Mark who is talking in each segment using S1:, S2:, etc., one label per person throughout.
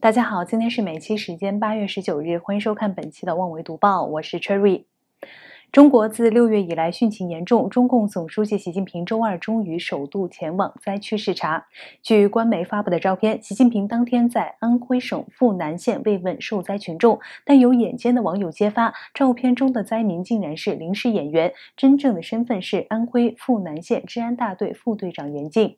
S1: 大家好，今天是美期时间八月十九日，欢迎收看本期的《万维读报》，我是 Cherry。中国自六月以来汛情严重，中共总书记习近平周二终于首度前往灾区视察。据官媒发布的照片，习近平当天在安徽省阜南县慰问受灾群众，但有眼尖的网友揭发，照片中的灾民竟然是临时演员，真正的身份是安徽阜南县治安大队副队长袁静。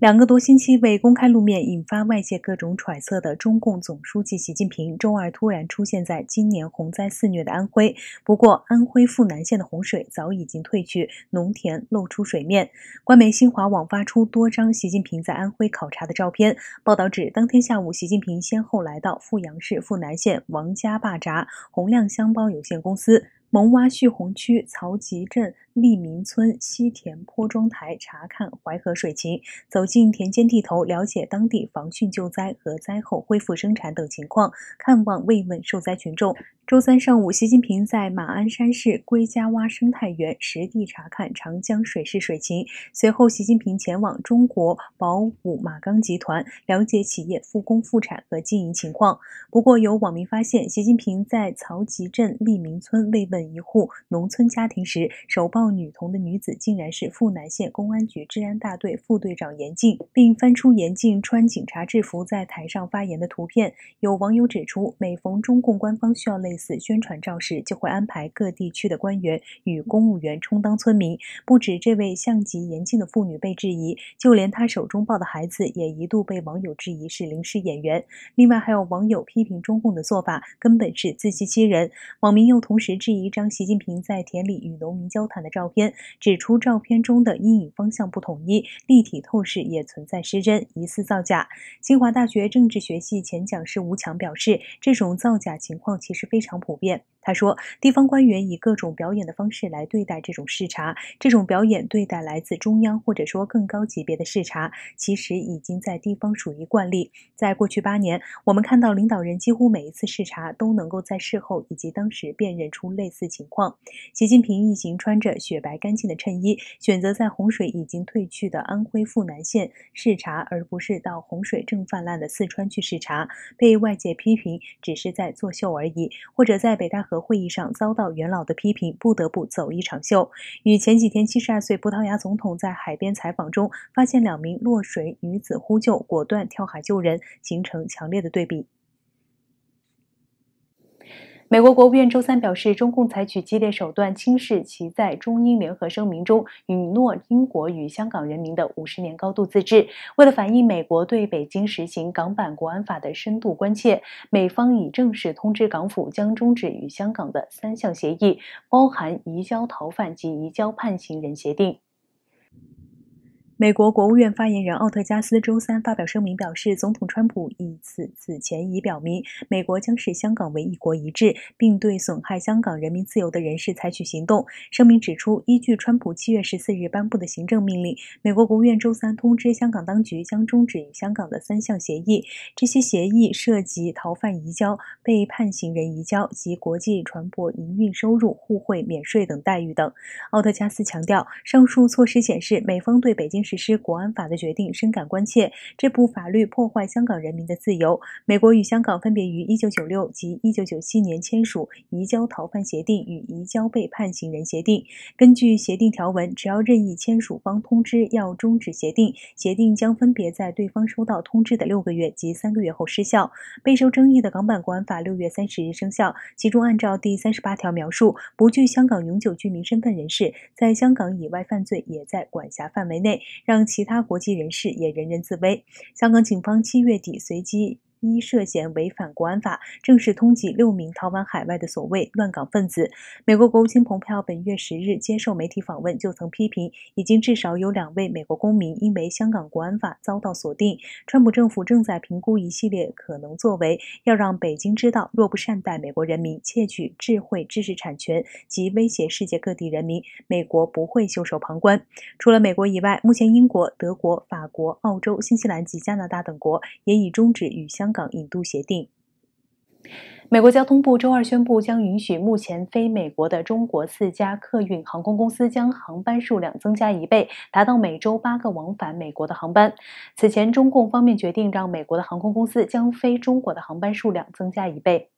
S1: 两个多星期未公开露面，引发外界各种揣测的中共总书记习近平，周二突然出现在今年洪灾肆虐的安徽。不过，安徽阜南县的洪水早已经退去，农田露出水面。官媒新华网发出多张习近平在安徽考察的照片。报道指，当天下午，习近平先后来到阜阳市阜南县王家坝闸洪亮箱包有限公司、蒙洼蓄洪区曹集镇。利民村西田坡庄台查看淮河水情，走进田间地头了解当地防汛救灾和灾后恢复生产等情况，看望慰问受灾群众。周三上午，习近平在马鞍山市龟家洼生态园实地查看长江水势水情，随后，习近平前往中国宝武马钢集团了解企业复工复产和经营情况。不过，有网民发现，习近平在曹集镇利民村慰问一户农村家庭时，手抱。女童的女子竟然是富南县公安局治安大队副队长严静，并翻出严静穿警察制服在台上发言的图片。有网友指出，每逢中共官方需要类似宣传照时，就会安排各地区的官员与公务员充当村民。不止这位像极严静的妇女被质疑，就连她手中抱的孩子也一度被网友质疑是临时演员。另外，还有网友批评中共的做法根本是自欺欺人。网民又同时质疑张习近平在田里与农民交谈的照。照片指出，照片中的阴影方向不统一，立体透视也存在失真，疑似造假。清华大学政治学系前讲师吴强表示，这种造假情况其实非常普遍。他说，地方官员以各种表演的方式来对待这种视察，这种表演对待来自中央或者说更高级别的视察，其实已经在地方属于惯例。在过去八年，我们看到领导人几乎每一次视察都能够在事后以及当时辨认出类似情况。习近平一行穿着雪白干净的衬衣，选择在洪水已经退去的安徽阜南县视察，而不是到洪水正泛滥的四川去视察，被外界批评只是在作秀而已，或者在北戴河。会议上遭到元老的批评，不得不走一场秀，与前几天七十二岁葡萄牙总统在海边采访中发现两名落水女子呼救，果断跳海救人，形成强烈的对比。美国国务院周三表示，中共采取激烈手段轻视其在中英联合声明中允诺英国与香港人民的五十年高度自治。为了反映美国对北京实行港版国安法的深度关切，美方已正式通知港府将终止与香港的三项协议，包含移交逃犯及移交判刑人协定。美国国务院发言人奥特加斯周三发表声明表示，总统川普以此此前已表明，美国将视香港为一国一制，并对损害香港人民自由的人士采取行动。声明指出，依据川普七月十四日颁布的行政命令，美国国务院周三通知香港当局将终止与香港的三项协议，这些协议涉及逃犯移交、被判刑人移交及国际船舶营运收入互惠免税等待遇等。奥特加斯强调，上述措施显示美方对北京。实施国安法的决定深感关切，这部法律破坏香港人民的自由。美国与香港分别于一九九六及一九九七年签署移交逃犯协定与移交被判刑人协定。根据协定条文，只要任意签署方通知要终止协定，协定将分别在对方收到通知的六个月及三个月后失效。备受争议的港版国安法六月三十日生效，其中按照第三十八条描述，不具香港永久居民身份人士在香港以外犯罪，也在管辖范围内。让其他国际人士也人人自危。香港警方七月底随机。一涉嫌违反国安法，正式通缉六名逃往海外的所谓乱港分子。美国国务卿蓬佩奥本月十日接受媒体访问，就曾批评，已经至少有两位美国公民因为香港国安法遭到锁定。川普政府正在评估一系列可能作为，要让北京知道，若不善待美国人民、窃取智慧知识产权及威胁世界各地人民，美国不会袖手旁观。除了美国以外，目前英国、德国、法国、澳洲、新西兰及加拿大等国也已终止与香。《香港引渡协定》，美国交通部周二宣布将允许目前非美国的中国四家客运航空公司将航班数量增加一倍，达到每周八个往返美国的航班。此前，中共方面决定让美国的航空公司将飞中国的航班数量增加一倍。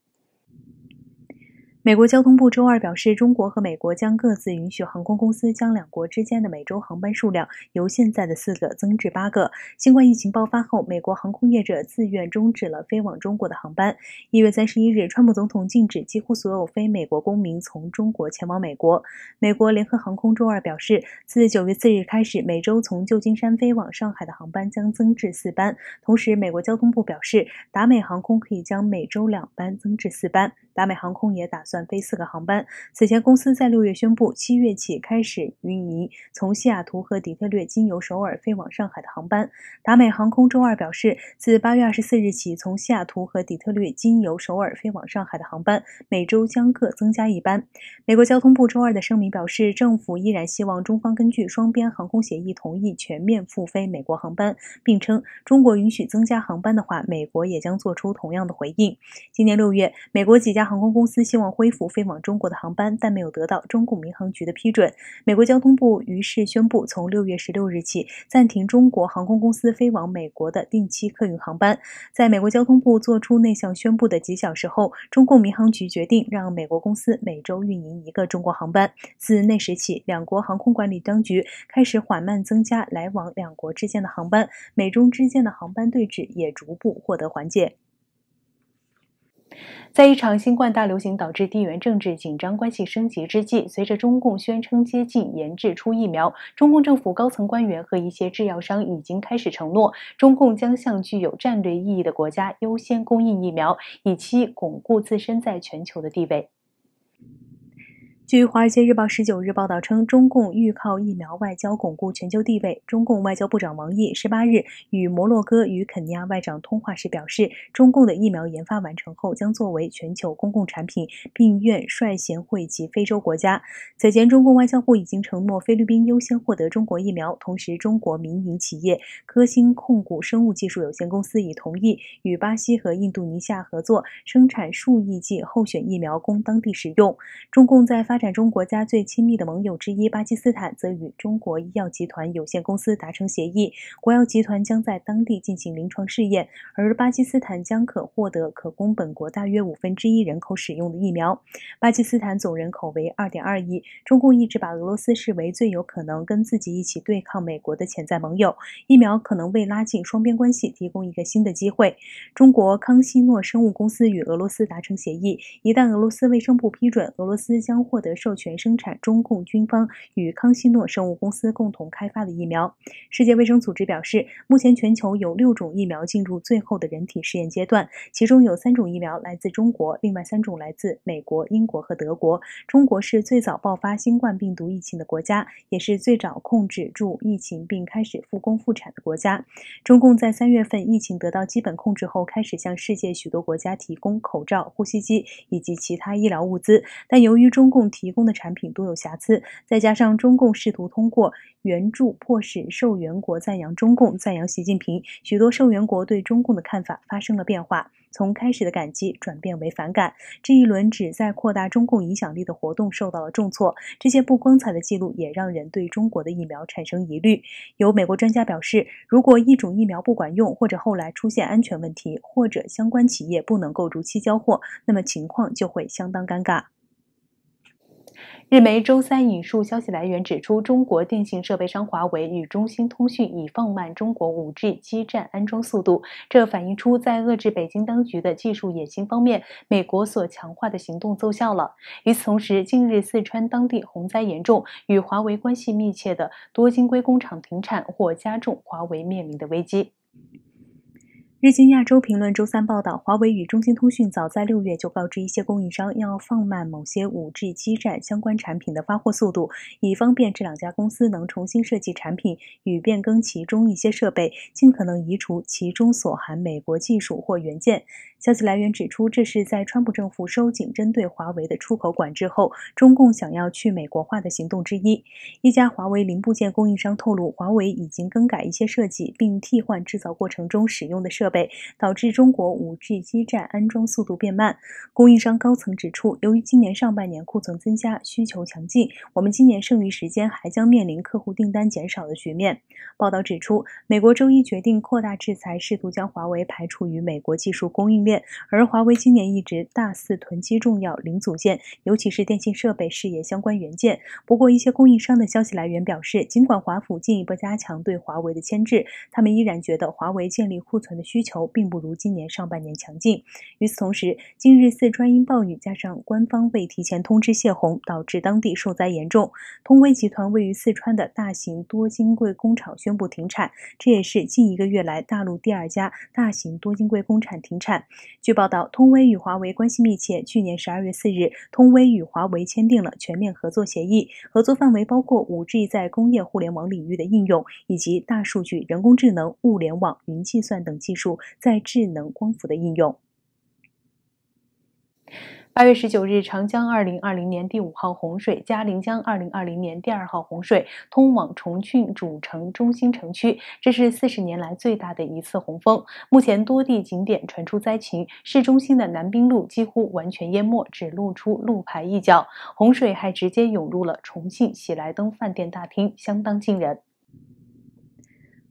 S1: 美国交通部周二表示，中国和美国将各自允许航空公司将两国之间的每周航班数量由现在的四个增至八个。新冠疫情爆发后，美国航空业者自愿终止了飞往中国的航班。一月三十一日，川普总统禁止几乎所有非美国公民从中国前往美国。美国联合航空周二表示，自九月四日开始，每周从旧金山飞往上海的航班将增至四班。同时，美国交通部表示，达美航空可以将每周两班增至四班。达美航空也打算飞四个航班。此前，公司在六月宣布，七月起开始运营从西雅图和底特律经由首尔飞往上海的航班。达美航空周二表示，自八月二十四日起，从西雅图和底特律经由首尔飞往上海的航班每周将各增加一班。美国交通部周二的声明表示，政府依然希望中方根据双边航空协议同意全面复飞美国航班，并称中国允许增加航班的话，美国也将做出同样的回应。今年六月，美国几家家航空公司希望恢复飞往中国的航班，但没有得到中共民航局的批准。美国交通部于是宣布，从六月十六日起暂停中国航空公司飞往美国的定期客运航班。在美国交通部做出那项宣布的几小时后，中共民航局决定让美国公司每周运营一个中国航班。自那时起，两国航空管理当局开始缓慢增加来往两国之间的航班，美中之间的航班对峙也逐步获得缓解。在一场新冠大流行导致地缘政治紧张关系升级之际，随着中共宣称接近研制出疫苗，中共政府高层官员和一些制药商已经开始承诺，中共将向具有战略意义的国家优先供应疫苗，以期巩固自身在全球的地位。据《华尔街日报》十九日报道称，中共欲靠疫苗外交巩固全球地位。中共外交部长王毅十八日与摩洛哥与肯尼亚外长通话时表示，中共的疫苗研发完成后将作为全球公共产品，并愿率先惠及非洲国家。此前，中共外交部已经承诺菲律宾优先获得中国疫苗。同时，中国民营企业科兴控股生物技术有限公司已同意与巴西和印度尼西亚合作生产数亿剂候选疫苗，供当地使用。中共在发展中国家最亲密的盟友之一巴基斯坦，则与中国医药集团有限公司达成协议，国药集团将在当地进行临床试验，而巴基斯坦将可获得可供本国大约五分之一人口使用的疫苗。巴基斯坦总人口为二点二亿。中共一直把俄罗斯视为最有可能跟自己一起对抗美国的潜在盟友，疫苗可能为拉近双边关系提供一个新的机会。中国康希诺生物公司与俄罗斯达成协议，一旦俄罗斯卫生部批准，俄罗斯将获得。授权生产中共军方与康希诺生物公司共同开发的疫苗。世界卫生组织表示，目前全球有六种疫苗进入最后的人体试验阶段，其中有三种疫苗来自中国，另外三种来自美国、英国和德国。中国是最早爆发新冠病毒疫情的国家，也是最早控制住疫情并开始复工复产的国家。中共在三月份疫情得到基本控制后，开始向世界许多国家提供口罩、呼吸机以及其他医疗物资。但由于中共提供的产品都有瑕疵，再加上中共试图通过援助迫使受援国赞扬中共、赞扬习近平，许多受援国对中共的看法发生了变化，从开始的感激转变为反感。这一轮旨在扩大中共影响力的活动受到了重挫。这些不光彩的记录也让人对中国的疫苗产生疑虑。有美国专家表示，如果一种疫苗不管用，或者后来出现安全问题，或者相关企业不能够如期交货，那么情况就会相当尴尬。日媒周三引述消息来源指出，中国电信设备商华为与中兴通讯已放慢中国 5G 基站安装速度，这反映出在遏制北京当局的技术野心方面，美国所强化的行动奏效了。与此同时，近日四川当地洪灾严重，与华为关系密切的多晶硅工厂停产，或加重华为面临的危机。日经亚洲评论周三报道，华为与中兴通讯早在六月就告知一些供应商，要放慢某些 5G 基站相关产品的发货速度，以方便这两家公司能重新设计产品与变更其中一些设备，尽可能移除其中所含美国技术或元件。消息来源指出，这是在川普政府收紧针对华为的出口管制后，中共想要去美国化的行动之一。一家华为零部件供应商透露，华为已经更改一些设计，并替换制造过程中使用的设。导致中国 5G 基站安装速度变慢。供应商高层指出，由于今年上半年库存增加，需求强劲，我们今年剩余时间还将面临客户订单减少的局面。报道指出，美国周一决定扩大制裁，试图将华为排除于美国技术供应链。而华为今年一直大肆囤积重要零组件，尤其是电信设备事业相关元件。不过，一些供应商的消息来源表示，尽管华府进一步加强对华为的牵制，他们依然觉得华为建立库存的需。需求并不如今年上半年强劲。与此同时，近日四川因暴雨加上官方未提前通知泄洪，导致当地受灾严重。通威集团位于四川的大型多晶硅工厂宣布停产，这也是近一个月来大陆第二家大型多晶硅工厂停产。据报道，通威与华为关系密切，去年十二月四日，通威与华为签订了全面合作协议，合作范围包括五 G 在工业互联网领域的应用，以及大数据、人工智能、物联网、云计算等技术。在智能光伏的应用。八月十九日，长江二零二零年第五号洪水、嘉陵江二零二零年第二号洪水通往重庆主城中心城区，这是四十年来最大的一次洪峰。目前多地景点传出灾情，市中心的南滨路几乎完全淹没，只露出路牌一角。洪水还直接涌入了重庆喜来登饭店大厅，相当惊人。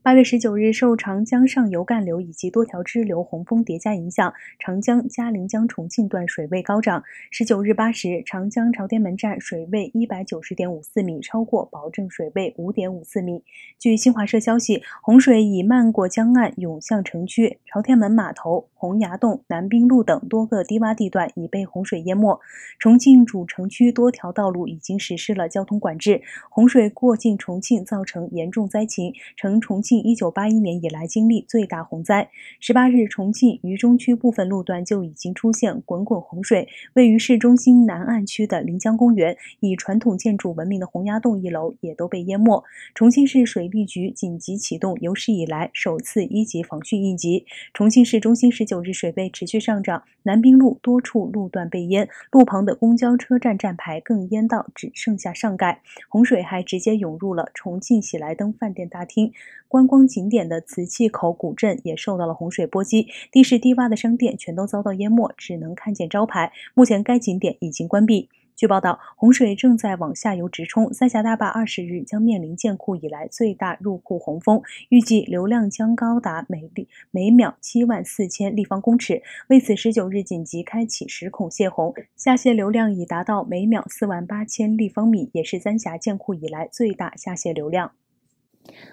S1: 八月十九日，受长江上游干流以及多条支流洪峰叠加影响，长江、嘉陵江重庆段水位高涨。十九日八时，长江朝天门站水位一百九十点五四米，超过保证水位五点五四米。据新华社消息，洪水已漫过江岸，涌向城区，朝天门码头、洪崖洞、南滨路等多个低洼地段已被洪水淹没。重庆主城区多条道路已经实施了交通管制。洪水过境重庆，造成严重灾情，呈重庆。近一九八一年以来经历最大洪灾。十八日，重庆渝中区部分路段就已经出现滚滚洪水。位于市中心南岸区的临江公园，以传统建筑闻名的洪崖洞一楼也都被淹没。重庆市水利局紧急启动有史以来首次一级防汛应急。重庆市中心十九日水位持续上涨，南滨路多处路段被淹，路旁的公交车站站牌更淹到只剩下上盖。洪水还直接涌入了重庆喜来登饭店大厅。观光景点的磁器口古镇也受到了洪水波及，地势低洼的商店全都遭到淹没，只能看见招牌。目前该景点已经关闭。据报道，洪水正在往下游直冲，三峡大坝二十日将面临建库以来最大入库洪峰，预计流量将高达每立每秒七万四千立方公尺。为此，十九日紧急开启十孔泄洪，下泄流量已达到每秒四万八千立方米，也是三峡建库以来最大下泄流量。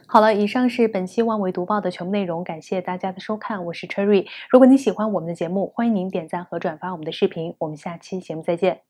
S1: 好了，以上是本期万维读报的全部内容，感谢大家的收看，我是 Cherry。如果你喜欢我们的节目，欢迎您点赞和转发我们的视频，我们下期节目再见。